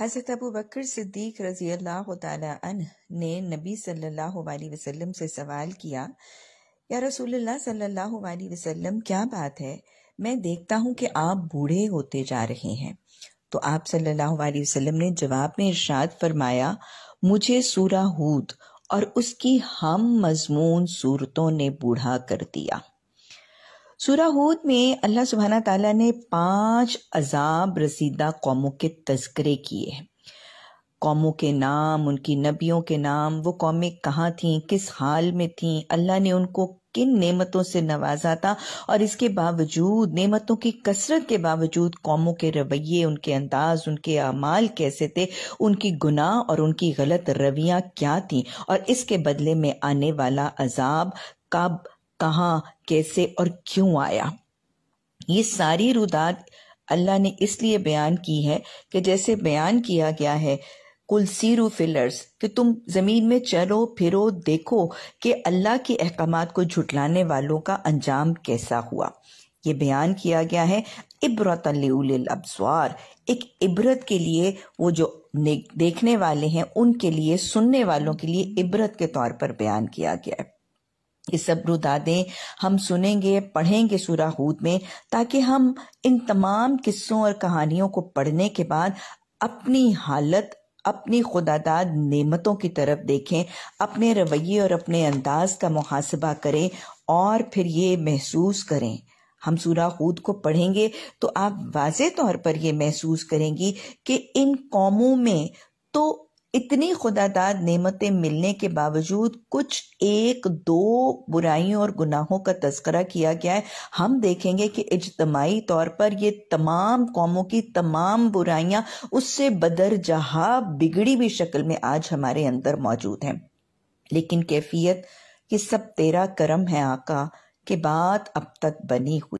हज़रत अबू बकर सिद्दीक रज़ी अल्लाह तह ने नबी सल्लल्लाहु अलैहि वसल्लम से सवाल किया या रसूलुल्लाह सल्लल्लाहु अलैहि वसल्लम क्या बात है मैं देखता हूँ कि आप बूढ़े होते जा रहे हैं तो आप सल्लल्लाहु अलैहि वसल्लम ने जवाब में इरशाद फरमाया मुझे सूरा हूद और उसकी हम मजमून सूरतों ने बूढ़ा कर दिया सूरा हूद में अल्लाह सुबहाना तला ने पांच अजाब रसीदा कौमों के तस्करे किए हैं कौमों के नाम उनकी नबियों के नाम वो कौमें कहाँ थीं किस हाल में थीं अल्लाह ने उनको किन नेमतों से नवाजा था और इसके बावजूद नेमतों की कसरत के बावजूद कौमों के रवैये उनके अंदाज उनके अमाल कैसे थे उनकी गुनाह और उनकी गलत रवियां क्या थीं और इसके बदले में आने वाला अजाब कब कहा कैसे और क्यों आया ये सारी रुदात अल्लाह ने इसलिए बयान की है कि जैसे बयान किया गया है कुल सीरू फिलर्स कि तुम ज़मीन में चलो फिरो देखो कि अल्लाह के अहकाम को झुटलाने वालों का अंजाम कैसा हुआ ये बयान किया गया है इबरत अब्सवार एक इबरत के लिए वो जो देखने वाले हैं उनके लिए सुनने वालों के लिए इबरत के तौर पर बयान किया गया है ये सब रुदादें हम सुनेंगे पढ़ेंगे सुराहूद में ताकि हम इन तमाम किस्सों और कहानियों को पढ़ने के बाद अपनी हालत अपनी खुदादाद नेमतों की तरफ देखें अपने रवैये और अपने अंदाज का मुहासबा करें और फिर ये महसूस करें हम सूरा खूद को पढ़ेंगे तो आप वाज तौर पर यह महसूस करेंगी कि इन कौमों में तो इतनी खुदादाद नेमतें मिलने के बावजूद कुछ एक दो बुराइयों और गुनाहों का तस्करा किया गया है हम देखेंगे कि इजतमाही तौर पर ये तमाम कौमों की तमाम बुराइयां उससे बदर जहा बिगड़ी हुई शक्ल में आज हमारे अंदर मौजूद हैं लेकिन कैफियत ये सब तेरा करम है आका के बाद अब तक बनी हुई